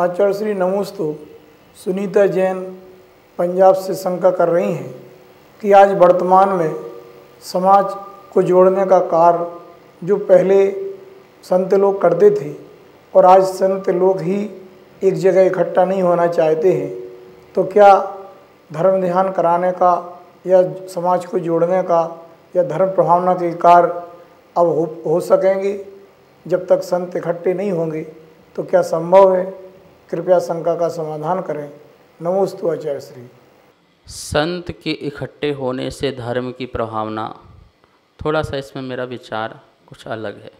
आचार्य श्री नमोस्तु सुनीता जैन पंजाब से शंका कर रही हैं कि आज वर्तमान में समाज को जोड़ने का कार्य जो पहले संत लोग करते थे और आज संत लोग ही एक जगह इकट्ठा नहीं होना चाहते हैं तो क्या धर्म ध्यान कराने का या समाज को जोड़ने का या धर्म प्रभावना के कार्य अब हो, हो सकेंगे जब तक संत इकट्ठे नहीं होंगे तो क्या संभव है कृपया शंका का समाधान करें नमोस्तु आचार्य श्री संत के इकट्ठे होने से धर्म की प्रभावना थोड़ा सा इसमें मेरा विचार कुछ अलग है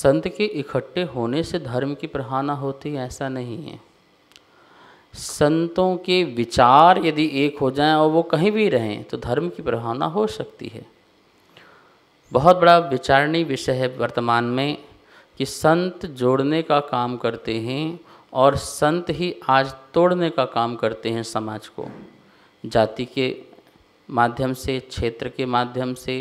संत के इकट्ठे होने से धर्म की प्रभावना होती ऐसा नहीं है संतों के विचार यदि एक हो जाएं और वो कहीं भी रहें तो धर्म की प्रभावना हो सकती है बहुत बड़ा विचारणीय विषय है वर्तमान में कि संत जोड़ने का काम करते हैं और संत ही आज तोड़ने का काम करते हैं समाज को जाति के माध्यम से क्षेत्र के माध्यम से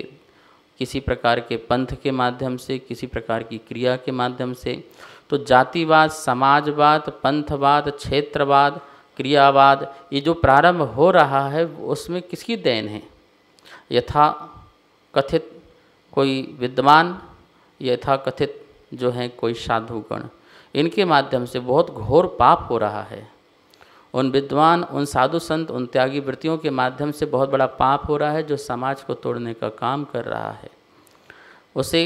किसी प्रकार के पंथ के माध्यम से किसी प्रकार की क्रिया के माध्यम से तो जातिवाद समाजवाद पंथवाद क्षेत्रवाद क्रियावाद ये जो प्रारंभ हो रहा है उसमें किसकी देन है यथा कथित कोई विद्वान यथा कथित जो हैं कोई साधुगण इनके माध्यम से बहुत घोर पाप हो रहा है उन विद्वान उन साधु संत उन त्यागी वृत्तियों के माध्यम से बहुत बड़ा पाप हो रहा है जो समाज को तोड़ने का काम कर रहा है उसे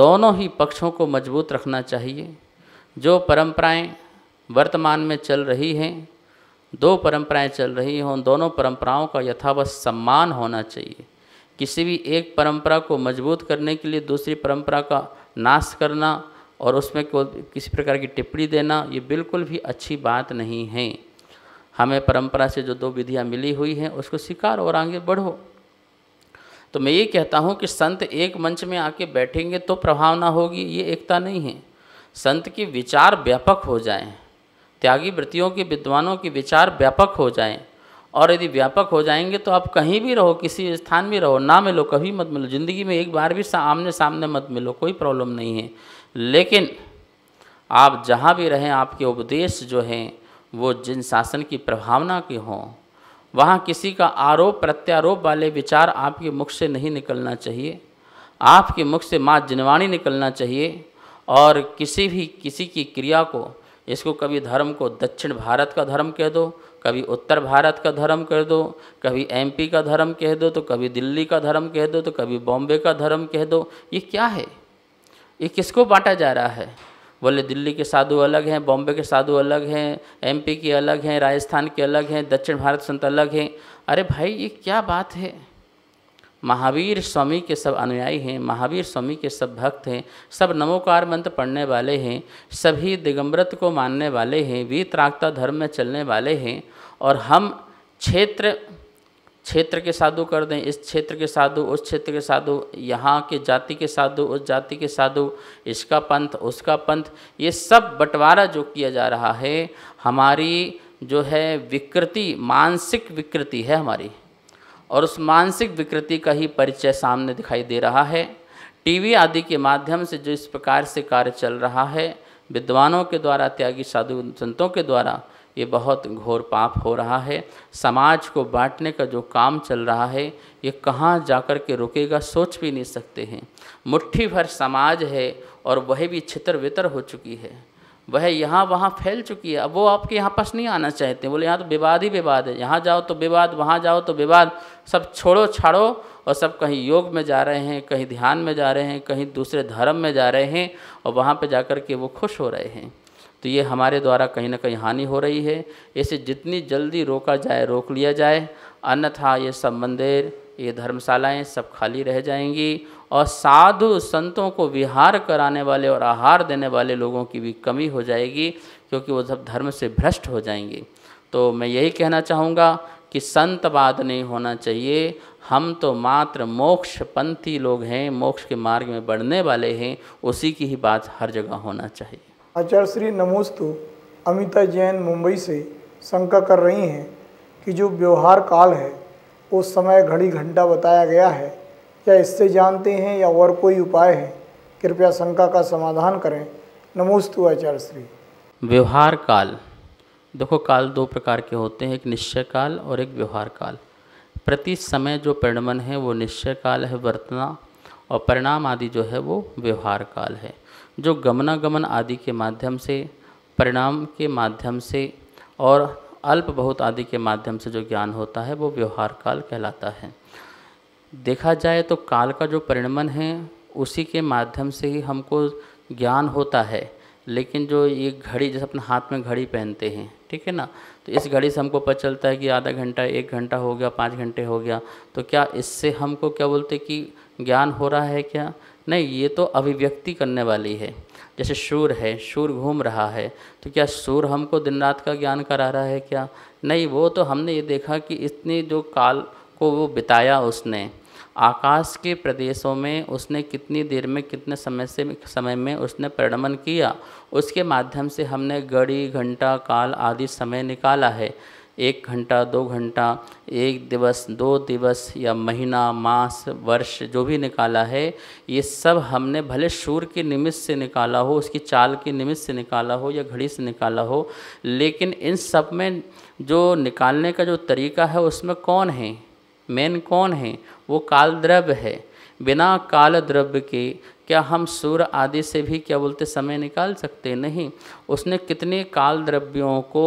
दोनों ही पक्षों को मजबूत रखना चाहिए जो परंपराएं वर्तमान में चल रही हैं दो परंपराएं चल रही हैं उन दोनों परंपराओं का यथावत सम्मान होना चाहिए किसी भी एक परंपरा को मजबूत करने के लिए दूसरी परंपरा का नाश करना और उसमें को किसी प्रकार की टिप्पणी देना ये बिल्कुल भी अच्छी बात नहीं है हमें परंपरा से जो दो विधियाँ मिली हुई हैं उसको स्वीकार और आगे बढ़ो तो मैं ये कहता हूँ कि संत एक मंच में आके बैठेंगे तो प्रभावना होगी ये एकता नहीं है संत के विचार व्यापक हो जाएं त्यागी वृत्तियों के विद्वानों के विचार व्यापक हो जाएं और यदि व्यापक हो जाएंगे तो आप कहीं भी रहो किसी स्थान में रहो ना मिलो कभी मत मिलो ज़िंदगी में एक बार भी आमने सामने मत मिलो कोई प्रॉब्लम नहीं है लेकिन आप जहाँ भी रहें आपके उपदेश जो हैं वो जिन शासन की प्रभावना के हों वहाँ किसी का आरोप प्रत्यारोप वाले विचार आपके मुख से नहीं निकलना चाहिए आपके मुख से माँ जिनवाणी निकलना चाहिए और किसी भी किसी की क्रिया को इसको कभी धर्म को दक्षिण भारत का धर्म कह दो कभी उत्तर भारत का धर्म कह दो कभी एमपी का धर्म कह दो तो कभी दिल्ली का धर्म कह दो तो कभी बॉम्बे का धर्म कह दो ये क्या है ये किसको बांटा जा रहा है बोले दिल्ली के साधु अलग हैं बॉम्बे के साधु अलग हैं एमपी के अलग हैं राजस्थान के अलग हैं दक्षिण भारत संत अलग हैं अरे भाई ये क्या बात है महावीर स्वामी के सब अनुयायी हैं महावीर स्वामी के सब भक्त हैं सब नमोकार मंत्र पढ़ने वाले हैं सभी दिगंबरत को मानने वाले हैं वीतरागता धर्म में चलने वाले हैं और हम क्षेत्र क्षेत्र के साधु कर दें इस क्षेत्र के साधु उस क्षेत्र के साधु यहाँ के जाति के साधु उस जाति के साधु इसका पंथ उसका पंथ ये सब बंटवारा जो किया जा रहा है हमारी जो है विकृति मानसिक विकृति है हमारी और उस मानसिक विकृति का ही परिचय सामने दिखाई दे रहा है टीवी आदि के माध्यम से जो इस प्रकार से कार्य चल रहा है विद्वानों के द्वारा त्यागी साधु संतों के द्वारा ये बहुत घोर पाप हो रहा है समाज को बांटने का जो काम चल रहा है ये कहाँ जाकर के रुकेगा सोच भी नहीं सकते हैं मुट्ठी भर समाज है और वह भी छितर वितर हो चुकी है वह यहाँ वहाँ फैल चुकी है अब वो आपके यहाँ पास नहीं आना चाहते बोले यहाँ तो विवाद ही विवाद है यहाँ जाओ तो विवाद वहाँ जाओ तो विवाद सब छोड़ो छाड़ो और सब कहीं योग में जा रहे हैं कहीं ध्यान में जा रहे हैं कहीं दूसरे धर्म में जा रहे हैं और वहाँ पर जा के वो खुश हो रहे हैं तो ये हमारे द्वारा कहीं ना कहीं हानि हो रही है इसे जितनी जल्दी रोका जाए रोक लिया जाए अन्यथा ये सब मंदिर ये धर्मशालाएँ सब खाली रह जाएंगी और साधु संतों को विहार कराने वाले और आहार देने वाले लोगों की भी कमी हो जाएगी क्योंकि वो सब धर्म से भ्रष्ट हो जाएंगे तो मैं यही कहना चाहूँगा कि संतवाद नहीं होना चाहिए हम तो मात्र मोक्षपंथी लोग हैं मोक्ष के मार्ग में बढ़ने वाले हैं उसी की ही बात हर जगह होना चाहिए आचार्य श्री नमोस्तु अमिता जैन मुंबई से शंका कर रही हैं कि जो व्यवहार काल है उस समय घड़ी घंटा बताया गया है या इससे जानते हैं या और कोई उपाय है कृपया शंका का समाधान करें नमोस्तु आचार्य श्री व्यवहार काल देखो काल दो प्रकार के होते हैं एक निश्चय काल और एक व्यवहार काल प्रति समय जो परिणमन है वो निश्चय काल है वर्तना और परिणाम आदि जो है वो व्यवहार काल है जो गमनागमन आदि के माध्यम से परिणाम के माध्यम से और अल्प बहुत आदि के माध्यम से जो ज्ञान होता है वो व्यवहार काल कहलाता है देखा जाए तो काल का जो परिणमन है उसी के माध्यम से ही हमको ज्ञान होता है लेकिन जो ये घड़ी जैसे अपने हाथ में घड़ी पहनते हैं ठीक है ना तो इस घड़ी से हमको पता चलता है कि आधा घंटा एक घंटा हो गया पाँच घंटे हो गया तो क्या इससे हमको क्या बोलते कि ज्ञान हो रहा है क्या नहीं ये तो अभिव्यक्ति करने वाली है जैसे सूर है सूर घूम रहा है तो क्या सूर हमको दिन रात का ज्ञान करा रहा है क्या नहीं वो तो हमने ये देखा कि इतनी जो काल को वो बिताया उसने आकाश के प्रदेशों में उसने कितनी देर में कितने समय से समय में उसने परिणमन किया उसके माध्यम से हमने घड़ी घंटा काल आदि समय निकाला है एक घंटा दो घंटा एक दिवस दो दिवस या महीना मास वर्ष जो भी निकाला है ये सब हमने भले सूर्य के निमित्त से निकाला हो उसकी चाल के निमित्त से निकाला हो या घड़ी से निकाला हो लेकिन इन सब में जो निकालने का जो तरीका है उसमें कौन है मेन कौन है वो काल द्रव्य है बिना काल द्रव्य के क्या हम सूर्य आदि से भी क्या बोलते समय निकाल सकते नहीं उसने कितने काल द्रव्यों को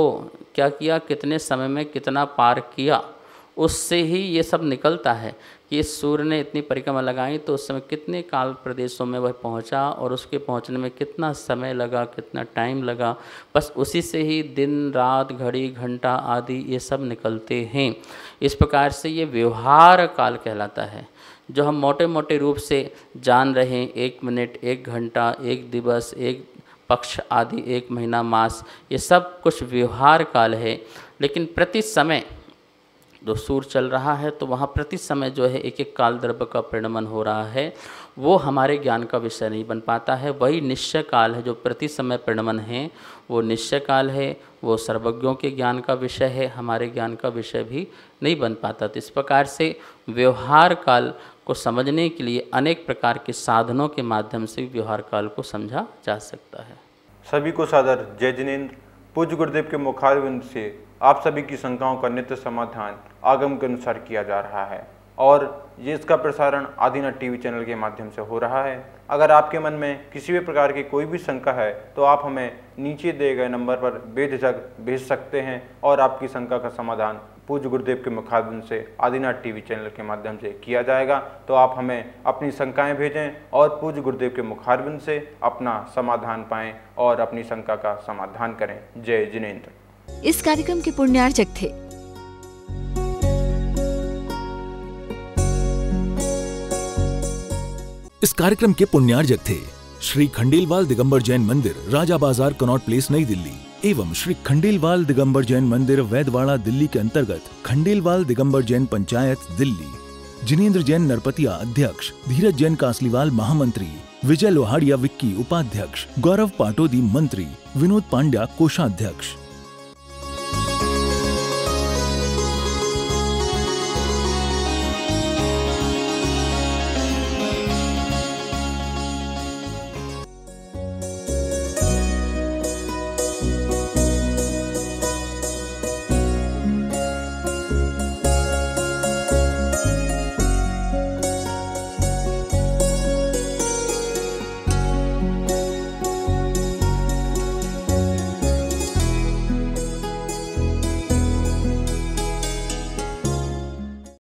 क्या किया कितने समय में कितना पार किया उससे ही ये सब निकलता है कि इस सूर्य ने इतनी परिक्रमा लगाई तो उस समय कितने काल प्रदेशों में वह पहुंचा और उसके पहुंचने में कितना समय लगा कितना टाइम लगा बस उसी से ही दिन रात घड़ी घंटा आदि ये सब निकलते हैं इस प्रकार से ये व्यवहार काल कहलाता है जो हम मोटे मोटे रूप से जान रहे हैं एक मिनट एक घंटा एक दिवस एक पक्ष आदि एक महीना मास ये सब कुछ व्यवहार काल है लेकिन प्रति समय जो सूर चल रहा है तो वहाँ प्रति समय जो है एक एक काल द्रव्य का परिणमन हो रहा है वो हमारे ज्ञान का विषय नहीं बन पाता है वही निश्चय काल है जो प्रति समय परिणमन है वो निश्चय काल है वो सर्वज्ञों के ज्ञान का विषय है हमारे ज्ञान का विषय भी नहीं बन पाता तो इस प्रकार से व्यवहार काल को समझने के लिए अनेक प्रकार के साधनों के माध्यम से व्यवहार काल को समझा जा सकता है सभी को सादर जय जिनेन्द्र पूज्य गुरुदेव के मुखारविंद से आप सभी की शंकाओं का नित्य समाधान आगम के अनुसार किया जा रहा है और ये इसका प्रसारण आदिनाथ टीवी चैनल के माध्यम से हो रहा है अगर आपके मन में किसी भी प्रकार की कोई भी शंका है तो आप हमें नीचे दिए गए नंबर पर बेझिझक भेज सकते हैं और आपकी शंका का समाधान पूज्य गुरुदेव के मुखादन से आदिनाथ टीवी चैनल के माध्यम से किया जाएगा तो आप हमें अपनी शंकाएँ भेजें और पूज्य गुरुदेव के मुखारबिन से अपना समाधान पाएँ और अपनी शंका का समाधान करें जय जिनेन्द्र इस कार्यक्रम के पुण्यार्चक थे इस कार्यक्रम के पुण्यार्जक थे श्री खंडेलवाल दिगंबर जैन मंदिर राजा बाजार कनॉट प्लेस नई दिल्ली एवं श्री खंडेलवाल दिगंबर जैन मंदिर वैदवाड़ा दिल्ली के अंतर्गत खंडेलवाल दिगंबर जैन पंचायत दिल्ली जिनेन्द्र जैन नरपतिया अध्यक्ष धीरज जैन कासलीवाल महामंत्री विजय लोहाड़िया विक्की उपाध्यक्ष गौरव पाटोदी मंत्री विनोद पांड्या कोषाध्यक्ष